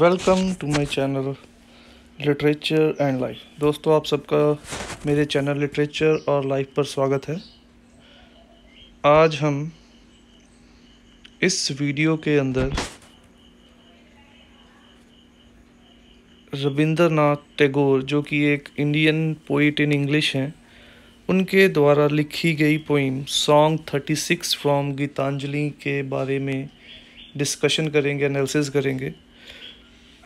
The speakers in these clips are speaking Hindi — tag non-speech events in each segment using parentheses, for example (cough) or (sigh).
Welcome to my channel literature and life दोस्तों आप सबका मेरे चैनल लिटरेचर और लाइफ पर स्वागत है आज हम इस वीडियो के अंदर रविंद्रनाथ टैगोर जो कि एक इंडियन पोइट इन इंग्लिश हैं उनके द्वारा लिखी गई poem song thirty six from Gitanjali के बारे में डिस्कशन करेंगे एनालिसिस करेंगे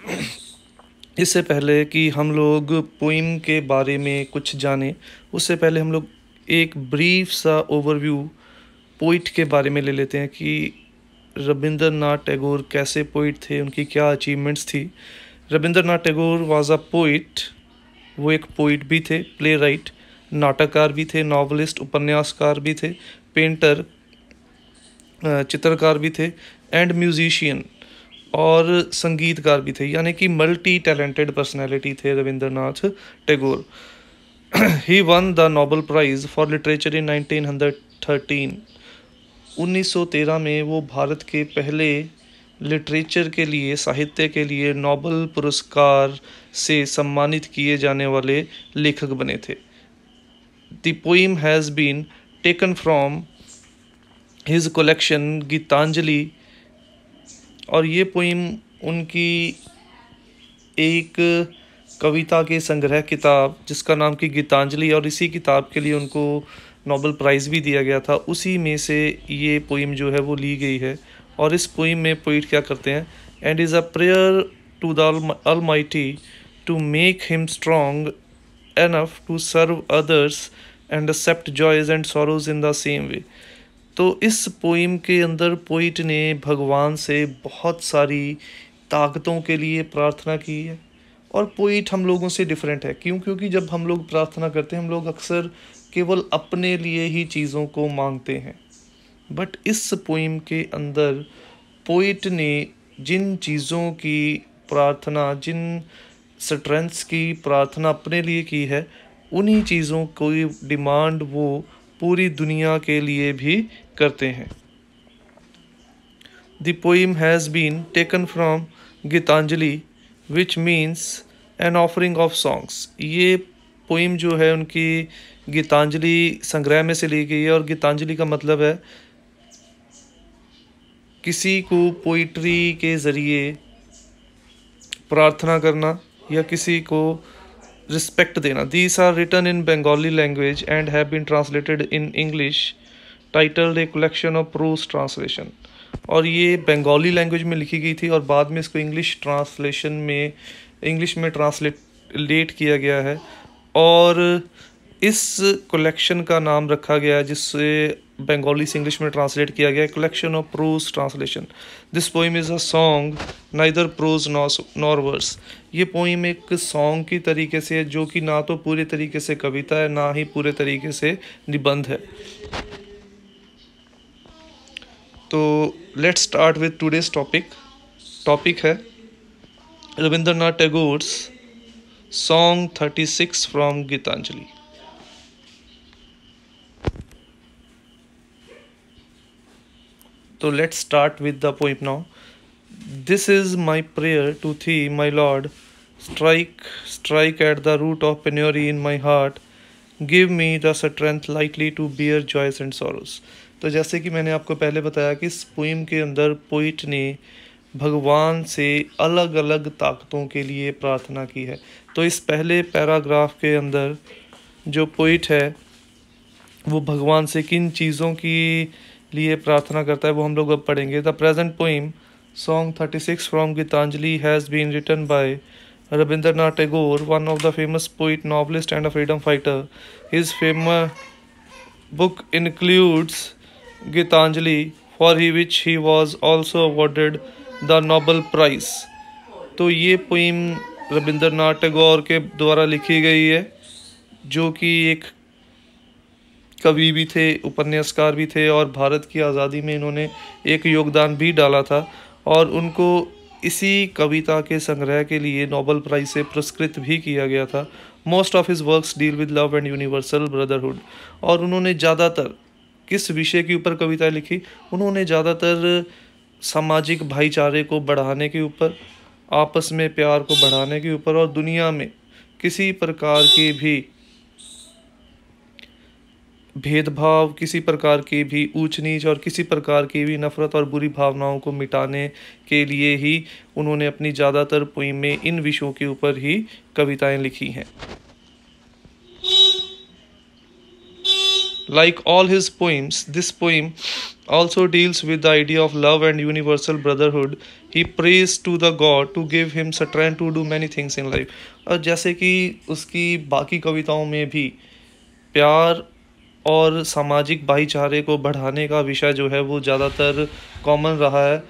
(coughs) इससे पहले कि हम लोग पोइम के बारे में कुछ जानें उससे पहले हम लोग एक ब्रीफ सा ओवरव्यू पोइट के बारे में ले लेते हैं कि रविंद्रनाथ टैगोर कैसे पोइट थे उनकी क्या अचीवमेंट्स थी Nath Tagore was a poet वो एक पोइट भी थे प्ले राइट नाटककार भी थे नावलिस्ट उपन्यासकार भी थे पेंटर चित्रकार भी थे एंड म्यूजिशियन और संगीतकार भी थे यानी कि मल्टी टैलेंटेड पर्सनैलिटी थे Rabindranath Tagore he won the Nobel prize for literature in 1913 1913 में वो भारत के पहले लिटरेचर के लिए साहित्य के लिए नोबल पुरस्कार से सम्मानित किए जाने वाले लेखक बने थे the poem has been taken from his collection Gitanjali और ये पोइम उनकी एक कविता के संग्रह किताब जिसका नाम की गीतांजलि और इसी किताब के लिए उनको नोबल प्राइज़ भी दिया गया था उसी में से ये पोइम जो है वो ली गई है और इस पोइम में पोइट क्या करते हैं and is a prayer to the almighty to make him strong enough to serve others and accept joys and sorrows in the same way तो इस पोइम के अंदर पोइट ने भगवान से बहुत सारी ताकतों के लिए प्रार्थना की है और पोइट हम लोगों से डिफरेंट है क्यों क्योंकि जब हम लोग प्रार्थना करते हैं हम लोग अक्सर केवल अपने लिए ही चीज़ों को मांगते हैं बट इस पोइम के अंदर पोइट ने जिन चीज़ों की प्रार्थना जिन स्ट्रेंथ्स की प्रार्थना अपने लिए की है उन्हीं चीज़ों को डिमांड वो पूरी दुनिया के लिए भी करते हैं the poem has been taken from Gitanjali which means an offering of songs ये पोइम जो है उनकी गीतांजलि संग्रह में से ली गई है और गीतांजलि का मतलब है किसी को पोइट्री के ज़रिए प्रार्थना करना या किसी को रिस्पेक्ट देना these are written in Bengali language and have been translated in English title a collection of prose translation और ये बंगाली लैंग्वेज में लिखी गई थी और बाद में इसको इंग्लिश ट्रांसलेशन में इंग्लिश में ट्रांसलेट लेट किया गया है और इस कलेक्शन का नाम रखा गया है जिससे बंगाली से इंग्लिश में ट्रांसलेट किया गया collection of prose translation this poem is a song neither prose nor verse ये पोइम एक सॉन्ग की तरीके से है जो कि ना तो पूरे तरीके से कविता है ना ही पूरे तरीके से निबंध है तो let's start with today's topic topic है Rabindranath Tagore's song thirty six from Gitanjali तो let's start with the poem now this is my prayer to thee my lord strike strike at the root of penury in my heart give me the strength lightly to bear joys and sorrows तो जैसे कि मैंने आपको पहले बताया कि इस पोइम के अंदर पोइट ने भगवान से अलग अलग ताकतों के लिए प्रार्थना की है तो इस पहले पैराग्राफ के अंदर जो पोइट है वो भगवान से किन चीज़ों की लिए प्रार्थना करता है वो हम लोग अब पढ़ेंगे the present poem song thirty six from Gitanjali has been written by Rabindranath Tagore one of the famous poet novelist and a freedom fighter his fame book includes Gitanjali for he which he was also awarded the Nobel prize तो ये पोइम रविंद्रनाथ टैगोर के द्वारा लिखी गई है जो कि एक कवि भी थे उपन्यासकार भी थे और भारत की आज़ादी में इन्होंने एक योगदान भी डाला था और उनको इसी कविता के संग्रह के लिए नोबल प्राइज़ से पुरस्कृत भी किया गया था most of his works deal with love and universal brotherhood और उन्होंने ज़्यादातर किस विषय के ऊपर कविता लिखी उन्होंने ज़्यादातर सामाजिक भाईचारे को बढ़ाने के ऊपर आपस में प्यार को बढ़ाने के ऊपर और दुनिया में किसी प्रकार की भी भेदभाव किसी प्रकार की भी ऊंच नीच और किसी प्रकार की भी नफ़रत और बुरी भावनाओं को मिटाने के लिए ही उन्होंने अपनी ज़्यादातर पोइम में इन विषयों के ऊपर ही कविताएं लिखी हैं Like all his poems, this poem also deals with the idea of love and universal brotherhood. He prays to the God to give him strength to do many things in life. और जैसे कि उसकी बाकी कविताओं में भी प्यार और सामाजिक भाईचारे को बढ़ाने का विषय जो है वो ज़्यादातर कॉमन रहा है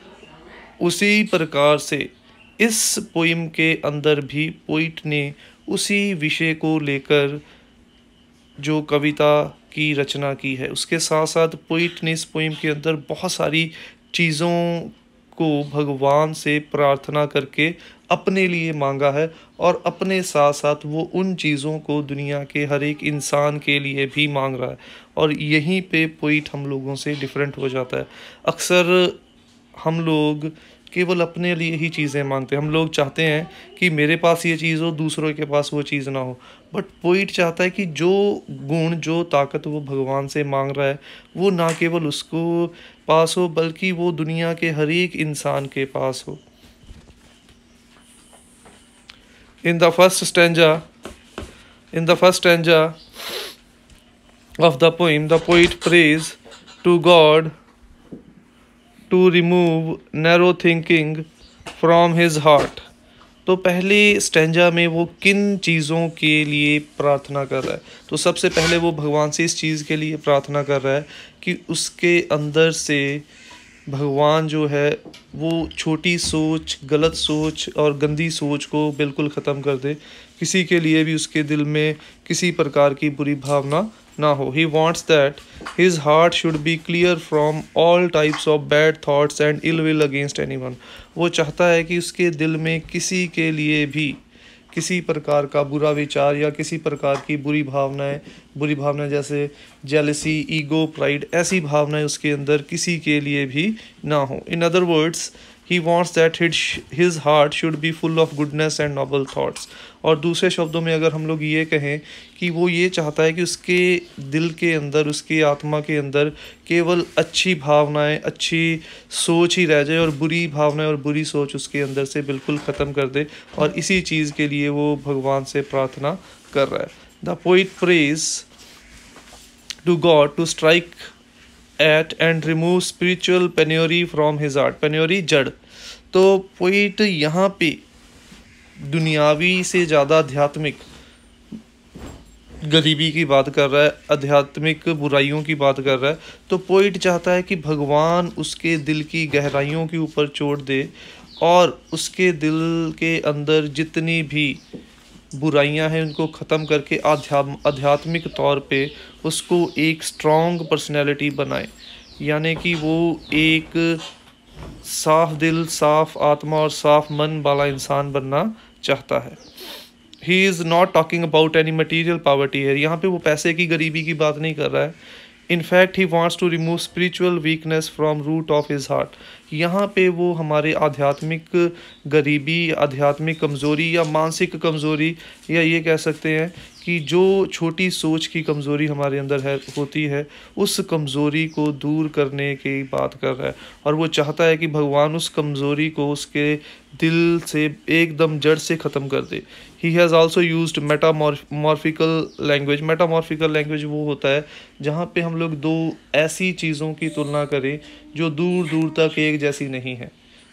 उसी प्रकार से इस पोइम के अंदर भी पोइट ने उसी विषय को लेकर जो कविता की रचना की है उसके साथ साथ पोइट ने इस पोइम के अंदर बहुत सारी चीज़ों को भगवान से प्रार्थना करके अपने लिए मांगा है और अपने साथ साथ वो उन चीज़ों को दुनिया के हर एक इंसान के लिए भी मांग रहा है और यहीं पे पॉइंट हम लोगों से डिफरेंट हो जाता है अक्सर हम लोग केवल अपने लिए ही चीज़ें मांगते हैं हम लोग चाहते हैं कि मेरे पास ये चीज़ हो दूसरों के पास वो चीज़ ना हो बट पोइट चाहता है कि जो गुण जो ताकत वो भगवान से मांग रहा है वो ना केवल उसको पास हो बल्कि वो दुनिया के हर एक इंसान के पास हो in the first stanza in the first stanza of the poem the poet prays to god to remove narrow thinking from his heart तो पहले स्टेंजा में वो किन चीज़ों के लिए प्रार्थना कर रहा है तो सबसे पहले वो भगवान से इस चीज़ के लिए प्रार्थना कर रहा है कि उसके अंदर से भगवान जो है वो छोटी सोच गलत सोच और गंदी सोच को बिल्कुल ख़त्म कर दे किसी के लिए भी उसके दिल में किसी प्रकार की बुरी भावना ना हो he wants that his heart should be clear from all types of bad thoughts and ill will against any वो चाहता है कि उसके दिल में किसी के लिए भी किसी प्रकार का बुरा विचार या किसी प्रकार की बुरी भावनाएं बुरी भावनाएं जैसे जेलसी ईगो प्राइड ऐसी भावनाएं उसके अंदर किसी के लिए भी ना हो in other words he wants that his his heart should be full of goodness and noble thoughts और दूसरे शब्दों में अगर हम लोग ये कहें कि वो ये चाहता है कि उसके दिल के अंदर उसकी आत्मा के अंदर केवल अच्छी भावनाएं अच्छी सोच ही रह जाए और बुरी भावनाएं और बुरी सोच उसके अंदर से बिल्कुल ख़त्म कर दे और इसी चीज़ के लिए वो भगवान से प्रार्थना कर रहा है the poet prays to God to strike at and remove spiritual penury from his heart penury जड़ तो पोइट यहाँ पे दुनियावी से ज़्यादा आध्यात्मिक गरीबी की बात कर रहा है आध्यात्मिक बुराइयों की बात कर रहा है तो पोइट चाहता है कि भगवान उसके दिल की गहराइयों के ऊपर चोट दे और उसके दिल के अंदर जितनी भी बुराइयां हैं उनको ख़त्म करके आध्यात्म आध्यात्मिक तौर पे उसको एक स्ट्रॉन्ग पर्सनैलिटी बनाए यानी कि वो एक साफ दिल साफ आत्मा और साफ मन वाला इंसान बनना चाहता है he is not talking about any material poverty है यहाँ पे वो पैसे की गरीबी की बात नहीं कर रहा है in fact he wants to remove spiritual weakness from root of his heart यहाँ पे वो हमारे आध्यात्मिक गरीबी आध्यात्मिक कमज़ोरी या मानसिक कमज़ोरी या ये कह सकते हैं कि जो छोटी सोच की कमज़ोरी हमारे अंदर है होती है उस कमज़ोरी को दूर करने की बात कर रहा है और वो चाहता है कि भगवान उस कमज़ोरी को उसके दिल से एकदम जड़ से ख़त्म कर दे he has also use metamorphical language metamorphical language वो होता है जहाँ पे हम लोग दो ऐसी चीज़ों की तुलना करें जो दूर दूर तक एक जैसी नहीं है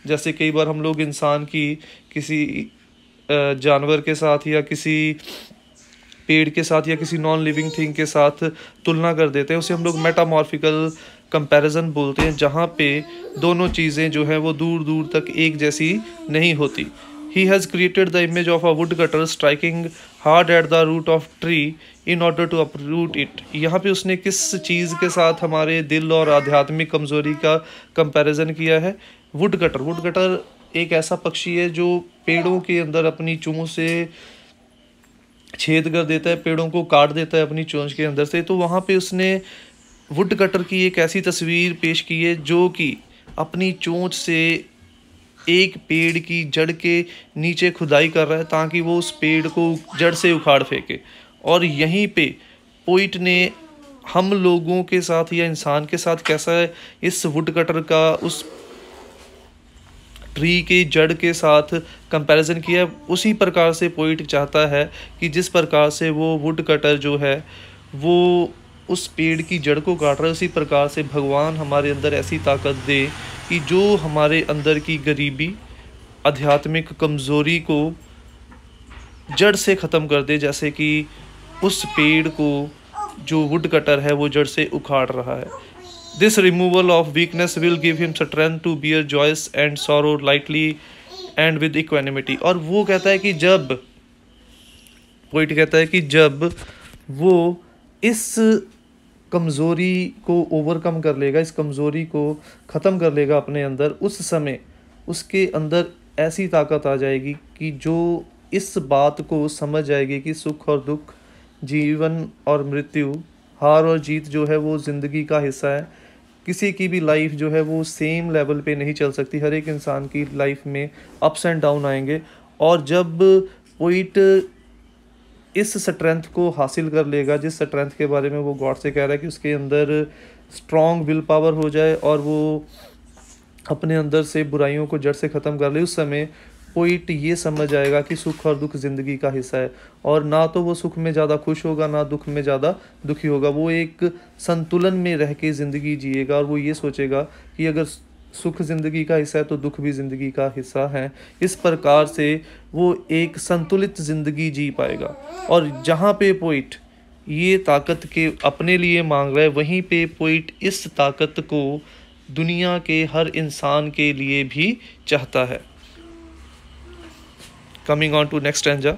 जैसे कई बार हम लोग इंसान की किसी जानवर के साथ या किसी पेड़ के साथ या किसी नॉन लिविंग थिंग के साथ तुलना कर देते हैं उसे हम लोग मेटामॉर्फिकल कंपैरिजन बोलते हैं जहाँ पे दोनों चीज़ें जो हैं वो दूर दूर तक एक जैसी नहीं होती he created the image of a wood cutter striking hard at the root of tree in order to uproot it यहाँ पे उसने किस चीज़ के साथ हमारे दिल और आध्यात्मिक कमज़ोरी का कंपैरिजन किया है वुड कटर वुड कटर एक ऐसा पक्षी है जो पेड़ों के अंदर अपनी चूँ से छेद कर देता है पेड़ों को काट देता है अपनी चोंच के अंदर से तो वहाँ पे उसने वुड कटर की एक ऐसी तस्वीर पेश की है जो कि अपनी चोंच से एक पेड़ की जड़ के नीचे खुदाई कर रहा है ताकि वो उस पेड़ को जड़ से उखाड़ फेंके और यहीं पे पोइट ने हम लोगों के साथ या इंसान के साथ कैसा है इस वुड कटर का उस ट्री के जड़ के साथ कंपैरिजन किया उसी प्रकार से पोइट चाहता है कि जिस प्रकार से वो वुड कटर जो है वो उस पेड़ की जड़ को काट रहा है उसी प्रकार से भगवान हमारे अंदर ऐसी ताकत दे कि जो हमारे अंदर की गरीबी आध्यात्मिक कमज़ोरी को जड़ से ख़त्म कर दे जैसे कि उस पेड़ को जो वुड कटर है वो जड़ से उखाड़ रहा है This removal of weakness will give him strength to bear joys and sorrow lightly and with equanimity. और वो कहता है कि जब poet कहता है कि जब वो इस कमज़ोरी को ओवरकम कर लेगा इस कमज़ोरी को ख़त्म कर लेगा अपने अंदर उस समय उसके अंदर ऐसी ताकत आ जाएगी कि जो इस बात को समझ जाएगी कि सुख और दुख जीवन और मृत्यु हार और जीत जो है वो ज़िंदगी का हिस्सा है किसी की भी लाइफ जो है वो सेम लेवल पे नहीं चल सकती हर एक इंसान की लाइफ में अप्स एंड डाउन आएंगे और जब पोइट इस स्ट्रेंथ को हासिल कर लेगा जिस स्ट्रेंथ के बारे में वो गॉड से कह रहा है कि उसके अंदर स्ट्रॉन्ग विल पावर हो जाए और वो अपने अंदर से बुराइयों को जड़ से ख़त्म कर ले उस समय पोइट तो ये समझ आएगा कि सुख और दुख ज़िंदगी का हिस्सा है और ना तो वो सुख में ज़्यादा खुश होगा ना दुख में ज़्यादा दुखी होगा वो एक संतुलन में रह के ज़िंदगी जिएगा और वो ये सोचेगा कि अगर सुख ज़िंदगी का हिस्सा है तो दुख भी ज़िंदगी का हिस्सा है इस प्रकार से वो एक संतुलित ज़िंदगी जी पाएगा और जहाँ पे पोइट ये ताकत के अपने लिए मांग रहा है वहीं पे पोइट इस ताकत को दुनिया के हर इंसान के लिए भी चाहता है coming on to next stanza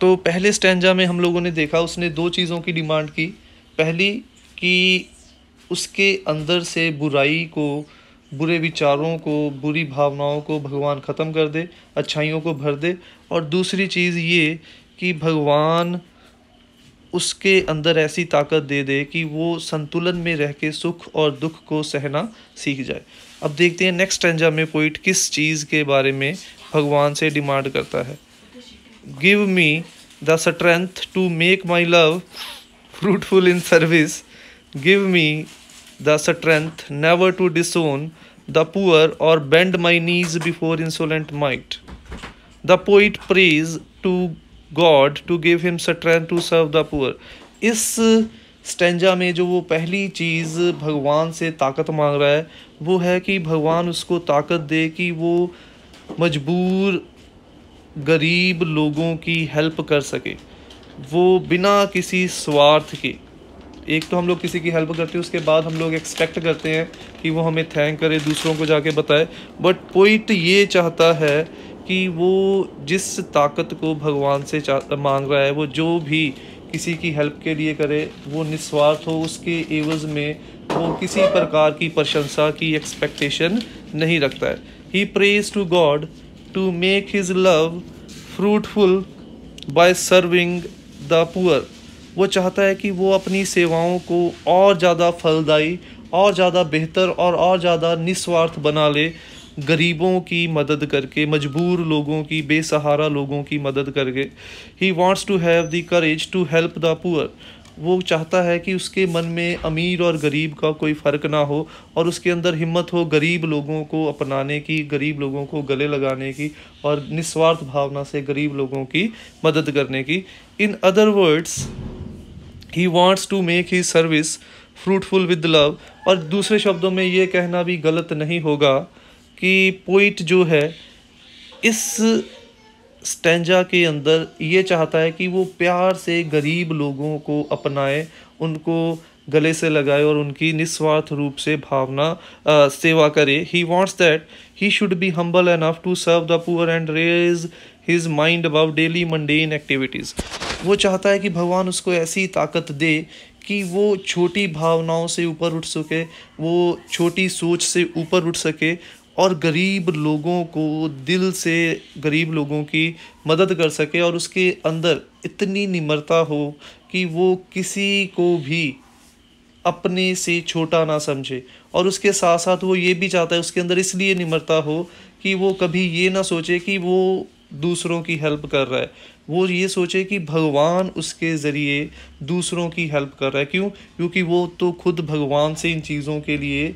तो पहले स्टेंजा में हम लोगों ने देखा उसने दो चीज़ों की डिमांड की पहली कि उसके अंदर से बुराई को बुरे विचारों को बुरी भावनाओं को भगवान ख़त्म कर दे अच्छाइयों को भर दे और दूसरी चीज़ ये कि भगवान उसके अंदर ऐसी ताकत दे दे कि वो संतुलन में रह के सुख और दुख को सहना सीख जाए अब देखते हैं नेक्स्ट टेंजा में पोइट किस चीज़ के बारे में भगवान से डिमांड करता है give me the strength to make my love fruitful in service give me the strength never to disown the poor और bend my knees before insolent might the poet prays to God to give him strength to serve the poor इस स्टेंजा में जो वो पहली चीज़ भगवान से ताकत मांग रहा है वो है कि भगवान उसको ताकत दे कि वो मजबूर गरीब लोगों की हेल्प कर सके वो बिना किसी स्वार्थ के एक तो हम लोग किसी की हेल्प करते हैं उसके बाद हम लोग एक्सपेक्ट करते हैं कि वो हमें थैंक करे दूसरों को जाके बताए बट पॉइंट ये चाहता है कि वो जिस ताकत को भगवान से मांग रहा है वो जो भी किसी की हेल्प के लिए करे वो निस्वार्थ हो उसके एवज में वो किसी प्रकार की प्रशंसा की एक्सपेक्टेशन नहीं रखता है he prays to God to make his love fruitful by serving the poor. वो चाहता है कि वो अपनी सेवाओं को और ज़्यादा फलदायी और ज़्यादा बेहतर और और ज़्यादा निस्वार्थ बना ले गरीबों की मदद करके मजबूर लोगों की बेसहारा लोगों की मदद करके he wants to have the courage to help the poor वो चाहता है कि उसके मन में अमीर और गरीब का कोई फ़र्क ना हो और उसके अंदर हिम्मत हो गरीब लोगों को अपनाने की गरीब लोगों को गले लगाने की और निस्वार्थ भावना से गरीब लोगों की मदद करने की in other words he wants to make he service fruitful with love और दूसरे शब्दों में ये कहना भी गलत नहीं होगा कि पोइट जो है इस स्टेंजा के अंदर ये चाहता है कि वो प्यार से गरीब लोगों को अपनाए उनको गले से लगाए और उनकी निस्वार्थ रूप से भावना आ, सेवा करे he wants that he should be humble enough to serve the poor and raise his mind about daily mundane activities वो चाहता है कि भगवान उसको ऐसी ताकत दे कि वो छोटी भावनाओं से ऊपर उठ सके वो छोटी सोच से ऊपर उठ सके और गरीब लोगों को दिल से गरीब लोगों की मदद कर सके और उसके अंदर इतनी निम्रता हो कि वो किसी को भी अपने से छोटा ना समझे और उसके साथ साथ वो ये भी चाहता है उसके अंदर इसलिए निम्रता हो कि वो कभी ये ना सोचे कि वो दूसरों की हेल्प कर रहा है वो ये सोचे कि भगवान उसके ज़रिए दूसरों की हेल्प कर रहा है क्यों क्योंकि वो तो खुद भगवान से इन चीज़ों के लिए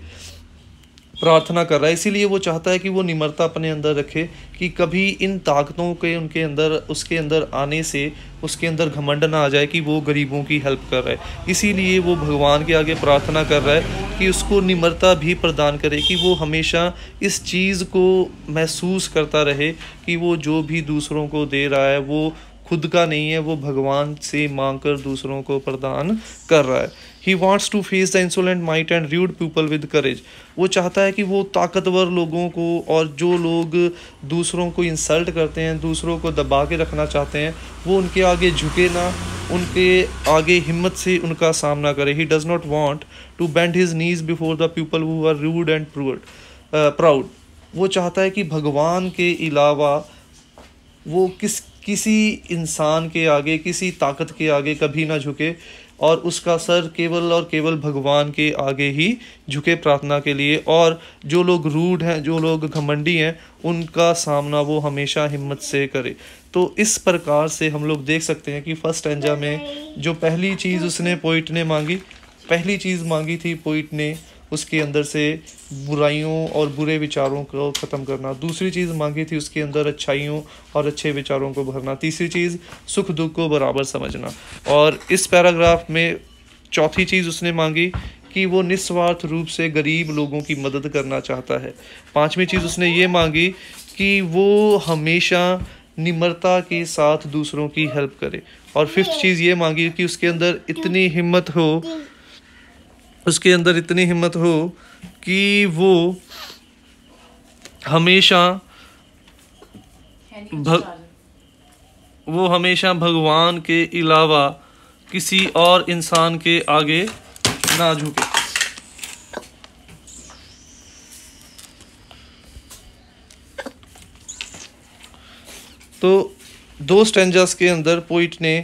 प्रार्थना कर रहा है इसीलिए वो चाहता है कि वो निम्रता अपने अंदर रखे कि कभी इन ताकतों के उनके अंदर उसके अंदर आने से उसके अंदर घमंड ना आ जाए कि वो गरीबों की हेल्प कर रहा है इसीलिए वो भगवान के आगे प्रार्थना कर रहा है कि उसको निम्रता भी प्रदान करे कि वो हमेशा इस चीज़ को महसूस करता रहे कि वो जो भी दूसरों को दे रहा है वो खुद का नहीं है वो भगवान से मांग कर दूसरों को प्रदान कर रहा है he wants to face the insolent might and rude people with courage वो चाहता है कि वो ताकतवर लोगों को और जो लोग दूसरों को इंसल्ट करते हैं दूसरों को दबा के रखना चाहते हैं वो उनके आगे झुके ना उनके आगे हिम्मत से उनका सामना करे he does not want to bend his knees before the people who are rude and proud वो चाहता है कि भगवान के अलावा वो किस किसी इंसान के आगे किसी ताकत के आगे कभी ना झुके और उसका सर केवल और केवल भगवान के आगे ही झुके प्रार्थना के लिए और जो लोग रूढ़ हैं जो लोग घमंडी हैं उनका सामना वो हमेशा हिम्मत से करे तो इस प्रकार से हम लोग देख सकते हैं कि फर्स्ट एंजा में जो पहली चीज़ उसने पोइट ने मांगी पहली चीज़ मांगी थी पोइट ने उसके अंदर से बुराइयों और बुरे विचारों को ख़त्म करना दूसरी चीज़ मांगी थी उसके अंदर अच्छाइयों और अच्छे विचारों को भरना तीसरी चीज़ सुख दुख को बराबर समझना और इस पैराग्राफ में चौथी चीज़ उसने मांगी कि वो निस्वार्थ रूप से गरीब लोगों की मदद करना चाहता है पांचवी चीज़ उसने ये मांगी कि वो हमेशा निम्रता के साथ दूसरों की हेल्प करे और फिफ्थ चीज़ ये मांगी कि उसके अंदर इतनी हिम्मत हो उसके अंदर इतनी हिम्मत हो कि वो हमेशा भग वो हमेशा भगवान के अलावा किसी और इंसान के आगे ना झुके तो दो स्टेंजर्स के अंदर पोइट ने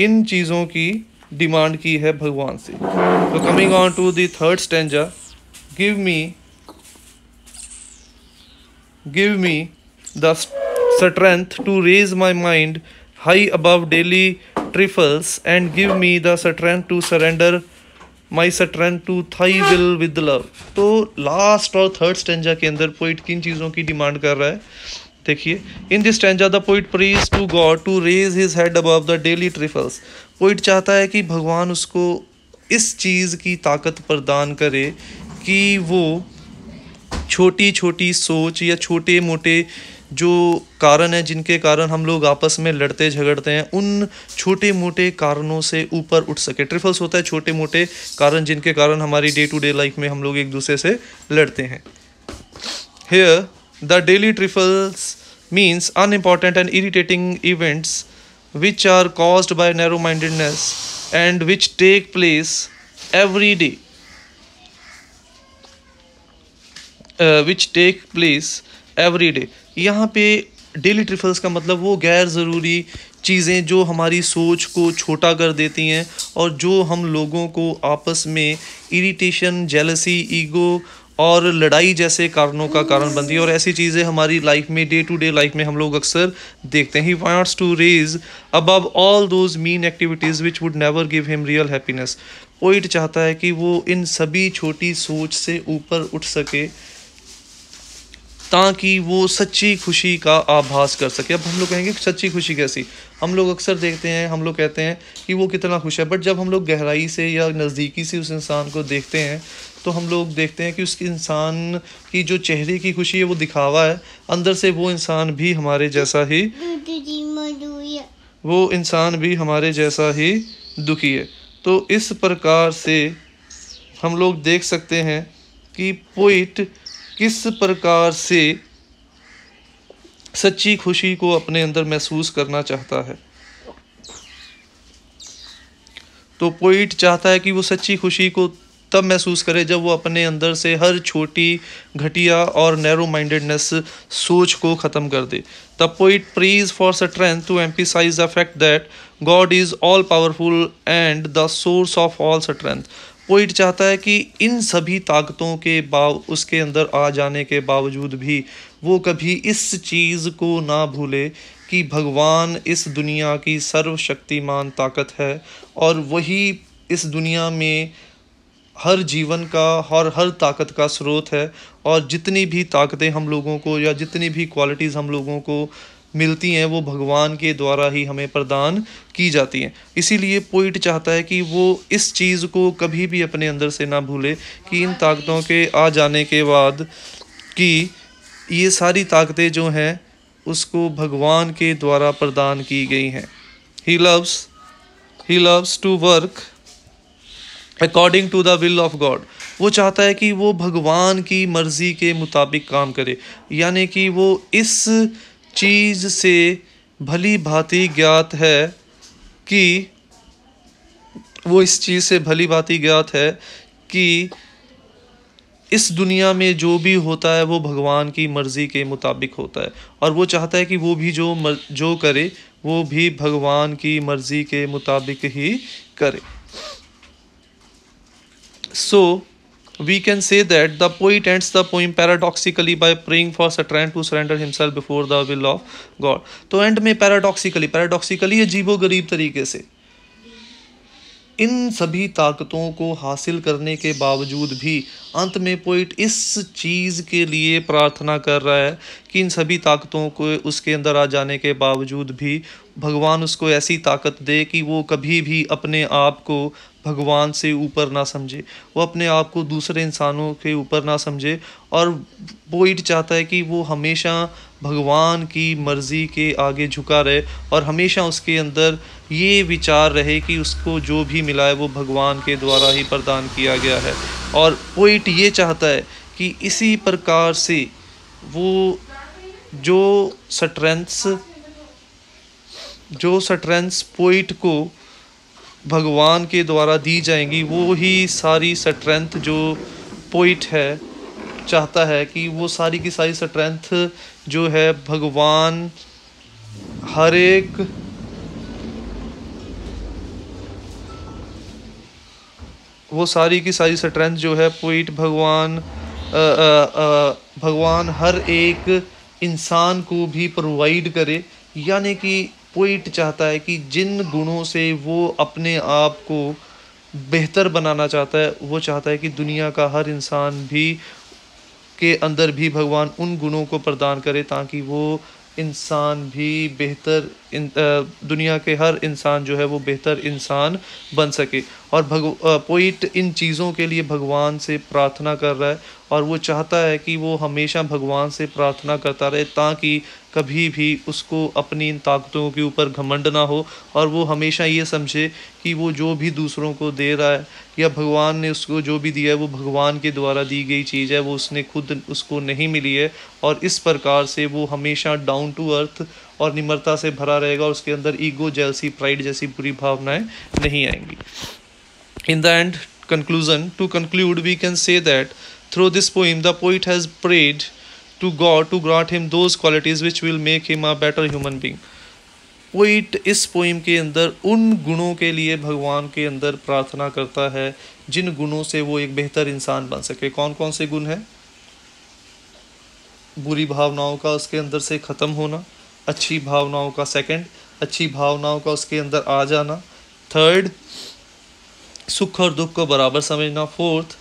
इन चीज़ों की डिमांड की है भगवान से तो coming on to the third stanza give me give me the strength to raise my mind high above daily trifles and give me the strength to surrender my strength to thy will with love तो लास्ट और थर्ड स्टेंजा के अंदर पोइट किन चीज़ों की डिमांड कर रहा है देखिए in this stanza the poet prays to God to raise his head above the daily trifles poet चाहता है कि भगवान उसको इस चीज़ की ताकत प्रदान करे कि वो छोटी छोटी सोच या छोटे मोटे जो कारण हैं जिनके कारण हम लोग आपस में लड़ते झगड़ते हैं उन छोटे मोटे कारणों से ऊपर उठ सके ट्रिफल्स होता है छोटे मोटे कारण जिनके कारण हमारी डे टू डे लाइफ में हम लोग एक दूसरे से लड़ते हैं here the daily trifles means unimportant and irritating events which are cause by narrow mindedness and which take place every day which take place every day यहाँ पे डेली ट्रिफल्स का मतलब वो गैर ज़रूरी चीज़ें जो हमारी सोच को छोटा कर देती हैं और जो हम लोगों को आपस में इरिटेशन जेलसी ईगो और लड़ाई जैसे कारणों का कारण बनती है और ऐसी चीज़ें हमारी लाइफ में डे टू डे लाइफ में हम लोग अक्सर देखते हैं he wants to raise above all those mean activities which would never give him real happiness poet चाहता है कि वो इन सभी छोटी सोच से ऊपर उठ सके ताकि वो सच्ची खुशी का आभास कर सके अब हम लोग कहेंगे सच्ची खुशी कैसी हम लोग अक्सर देखते हैं हम लोग कहते हैं कि वो कितना खुश है बट जब हम लोग गहराई से या नज़दीकी से उस इंसान को देखते हैं तो हम लोग देखते हैं कि उस इंसान की जो चेहरे की खुशी है वो दिखावा है अंदर से वो इंसान भी हमारे जैसा ही वो इंसान भी हमारे जैसा ही दुखी है तो इस प्रकार से हम लोग देख सकते हैं कि पोइट किस प्रकार से सच्ची खुशी को अपने अंदर महसूस करना चाहता है तो पोइट चाहता है कि वो सच्ची खुशी को तब महसूस करे जब वो अपने अंदर से हर छोटी घटिया और नैरो माइंडेडनेस सोच को ख़त्म कर दे the poet prays for strength to emphasize the fact that God is all powerful and the source of all strength poet चाहता है कि इन सभी ताकतों के बाव उसके अंदर आ जाने के बावजूद भी वो कभी इस चीज़ को ना भूले कि भगवान इस दुनिया की सर्वशक्तिमान ताकत है और वही इस दुनिया में हर जीवन का और हर ताकत का स्रोत है और जितनी भी ताकतें हम लोगों को या जितनी भी क्वालिटीज़ हम लोगों को मिलती हैं वो भगवान के द्वारा ही हमें प्रदान की जाती हैं इसीलिए पोइट चाहता है कि वो इस चीज़ को कभी भी अपने अंदर से ना भूले कि इन ताकतों के आ जाने के बाद कि ये सारी ताकतें जो हैं उसको भगवान के द्वारा प्रदान की गई हैं he loves he loves to work according to the will of God वो चाहता है कि वो भगवान की मर्ज़ी के मुताबिक काम करे यानी कि वो इस चीज़ से भली भांति ज्ञात है कि वो इस चीज़ से भली भांति ज्ञात है कि इस दुनिया में जो भी होता है वो भगवान की मर्ज़ी के मुताबिक होता है और वो चाहता है कि वो भी जो मर, जो करे वो भी भगवान की मर्ज़ी के मुताबिक ही करे सो so, we can say that the poet ends the poem paradoxically by praying for Satran to surrender himself before the will of God. तो end में paradoxically, paradoxically ये जीवो गरीब तरीके से इन सभी ताकतों को हासिल करने के बावजूद भी अंत में पोइट इस चीज़ के लिए प्रार्थना कर रहा है कि इन सभी ताकतों को उसके अंदर आ जाने के बावजूद भी भगवान उसको ऐसी ताकत दे कि वो कभी भी अपने आप को भगवान से ऊपर ना समझे वो अपने आप को दूसरे इंसानों के ऊपर ना समझे और पोइट चाहता है कि वो हमेशा भगवान की मर्ज़ी के आगे झुका रहे और हमेशा उसके अंदर ये विचार रहे कि उसको जो भी मिला है वो भगवान के द्वारा ही प्रदान किया गया है और पोइट ये चाहता है कि इसी प्रकार से वो जो स्ट्रेंथ्स जो स्ट्रेंथ्स पोइट को भगवान के द्वारा दी जाएंगी वो ही सारी स्ट्रेंथ जो पोइट है चाहता है कि वो सारी की सारी स्ट्रेंथ जो है भगवान हर एक वो सारी की सारी स्ट्रेंथ जो है पोइट भगवान आ, आ, आ, भगवान हर एक इंसान को भी प्रोवाइड करे यानी कि पोइट चाहता है कि जिन गुणों से वो अपने आप को बेहतर बनाना चाहता है वो चाहता है कि दुनिया का हर इंसान भी के अंदर भी भगवान उन गुणों को प्रदान करे ताकि वो इंसान भी बेहतर इन दुनिया के हर इंसान जो है वो बेहतर इंसान बन सके और भग पोइट इन चीज़ों के लिए भगवान से प्रार्थना कर रहा है और वो चाहता है कि वो हमेशा भगवान से प्रार्थना करता रहे ताकि कभी भी उसको अपनी इन ताकतों के ऊपर घमंड ना हो और वो हमेशा ये समझे कि वो जो भी दूसरों को दे रहा है या भगवान ने उसको जो भी दिया है वो भगवान के द्वारा दी गई चीज़ है वो उसने खुद उसको नहीं मिली है और इस प्रकार से वो हमेशा डाउन टू अर्थ और निम्रता से भरा रहेगा और उसके अंदर ईगो जैसी प्राइड जैसी बुरी भावनाएँ नहीं आएंगी in the end conclusion to conclude we can say that through this poem the poet has prayed to God to grant him those qualities which will make him a better human being. Poet इस पोइम के अंदर उन गुणों के लिए भगवान के अंदर प्रार्थना करता है जिन गुणों से वो एक बेहतर इंसान बन सके कौन कौन से गुण हैं बुरी भावनाओं का उसके अंदर से ख़त्म होना अच्छी भावनाओं का सेकंड अच्छी भावनाओं का उसके अंदर आ जाना थर्ड सुख और दुख को बराबर समझना फोर्थ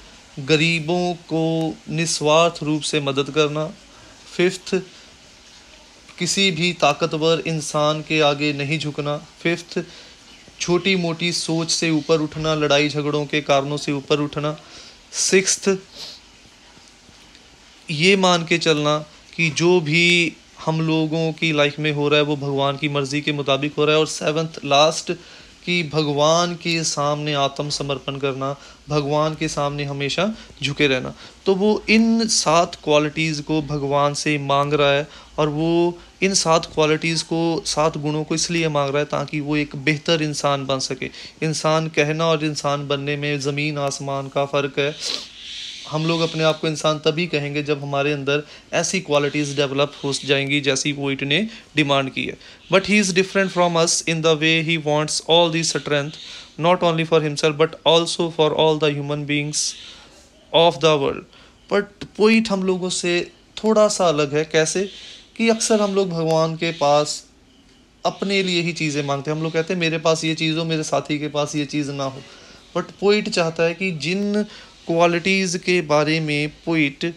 गरीबों को निस्वार्थ रूप से मदद करना फिफ्थ किसी भी ताकतवर इंसान के आगे नहीं झुकना फिफ्थ छोटी मोटी सोच से ऊपर उठना लड़ाई झगड़ों के कारणों से ऊपर उठना सिक्स्थ ये मान के चलना कि जो भी हम लोगों की लाइफ में हो रहा है वो भगवान की मर्ज़ी के मुताबिक हो रहा है और सेवन्थ लास्ट कि भगवान के सामने आत्मसमर्पण करना भगवान के सामने हमेशा झुके रहना तो वो इन सात क्वालिटीज़ को भगवान से मांग रहा है और वो इन सात क्वालिटीज़ को सात गुणों को इसलिए मांग रहा है ताकि वो एक बेहतर इंसान बन सके इंसान कहना और इंसान बनने में ज़मीन आसमान का फ़र्क है हम लोग अपने आप को इंसान तभी कहेंगे जब हमारे अंदर ऐसी क्वालिटीज़ डेवलप हो जाएंगी जैसी पोइट ने डिमांड की है but he is different from us in the way he wants all the strength not only for himself but also for all the human beings of the world but poet हम लोगों से थोड़ा सा अलग है कैसे कि अक्सर हम लोग भगवान के पास अपने लिए ही चीज़ें मांगते हैं हम लोग कहते हैं मेरे पास ये चीज़ हो मेरे साथी के पास ये चीज़ ना हो बट पोइट चाहता है कि जिन क्वालिटीज़ के बारे में पोइट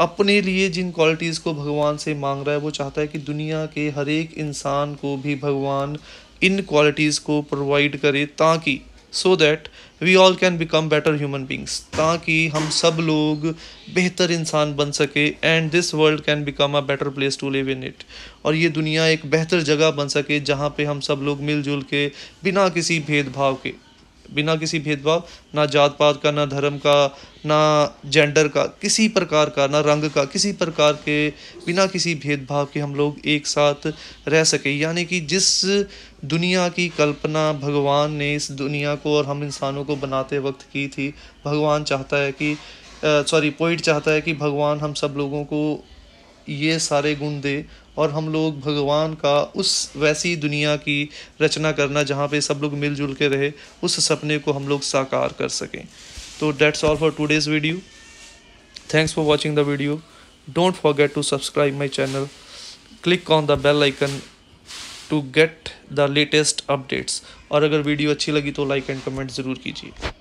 अपने लिए जिन क्वालिटीज़ को भगवान से मांग रहा है वो चाहता है कि दुनिया के हर एक इंसान को भी भगवान इन क्वालिटीज़ को प्रोवाइड करे ताकि so that we all can become better human beings ताकि हम सब लोग बेहतर इंसान बन सके and this world can become a better place to live in it और ये दुनिया एक बेहतर जगह बन सके जहाँ पे हम सब लोग मिलजुल के बिना किसी भेदभाव के बिना किसी भेदभाव ना जात पात का ना धर्म का ना जेंडर का किसी प्रकार का ना रंग का किसी प्रकार के बिना किसी भेदभाव के हम लोग एक साथ रह सके यानी कि जिस दुनिया की कल्पना भगवान ने इस दुनिया को और हम इंसानों को बनाते वक्त की थी भगवान चाहता है कि सॉरी पोइट चाहता है कि भगवान हम सब लोगों को ये सारे गुण दे और हम लोग भगवान का उस वैसी दुनिया की रचना करना जहाँ पे सब लोग मिलजुल के रहे उस सपने को हम लोग साकार कर सकें तो that's all for days video thanks for watching the video don't forget to subscribe my channel click on the bell icon to get the latest updates और अगर वीडियो अच्छी लगी तो लाइक एंड कमेंट ज़रूर कीजिए